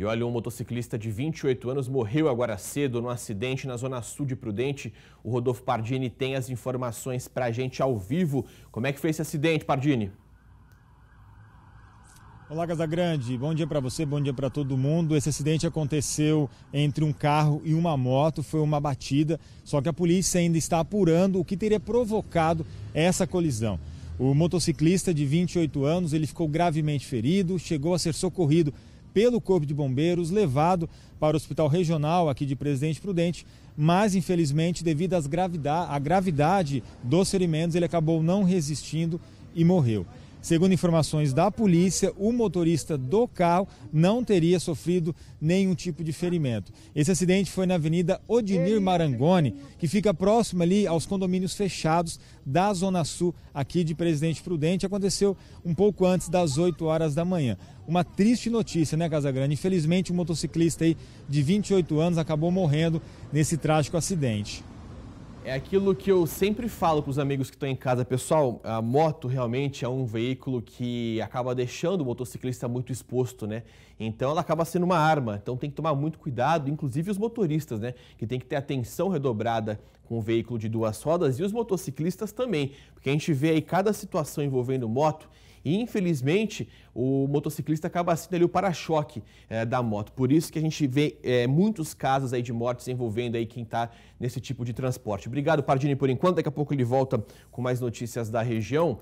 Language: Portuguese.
E olha, um motociclista de 28 anos morreu agora cedo num acidente na zona sul de Prudente. O Rodolfo Pardini tem as informações para a gente ao vivo. Como é que foi esse acidente, Pardini? Olá, Casa Grande. Bom dia para você, bom dia para todo mundo. Esse acidente aconteceu entre um carro e uma moto, foi uma batida, só que a polícia ainda está apurando o que teria provocado essa colisão. O motociclista de 28 anos, ele ficou gravemente ferido, chegou a ser socorrido pelo Corpo de Bombeiros, levado para o Hospital Regional aqui de Presidente Prudente, mas infelizmente, devido à gravidade dos ferimentos, ele acabou não resistindo e morreu. Segundo informações da polícia, o motorista do carro não teria sofrido nenhum tipo de ferimento. Esse acidente foi na Avenida Odinir Marangoni, que fica próximo ali aos condomínios fechados da Zona Sul aqui de Presidente Prudente. Aconteceu um pouco antes das 8 horas da manhã. Uma triste notícia, né, Casagrande? Infelizmente, um motociclista aí de 28 anos acabou morrendo nesse trágico acidente. É aquilo que eu sempre falo para os amigos que estão em casa, pessoal. A moto realmente é um veículo que acaba deixando o motociclista muito exposto, né? Então ela acaba sendo uma arma. Então tem que tomar muito cuidado, inclusive os motoristas, né? Que tem que ter atenção redobrada com o veículo de duas rodas e os motociclistas também, porque a gente vê aí cada situação envolvendo moto e infelizmente o motociclista acaba sendo ali o para-choque é, da moto. Por isso que a gente vê é, muitos casos aí de mortes envolvendo aí quem está nesse tipo de transporte. Obrigado, Pardini, por enquanto. Daqui a pouco ele volta com mais notícias da região.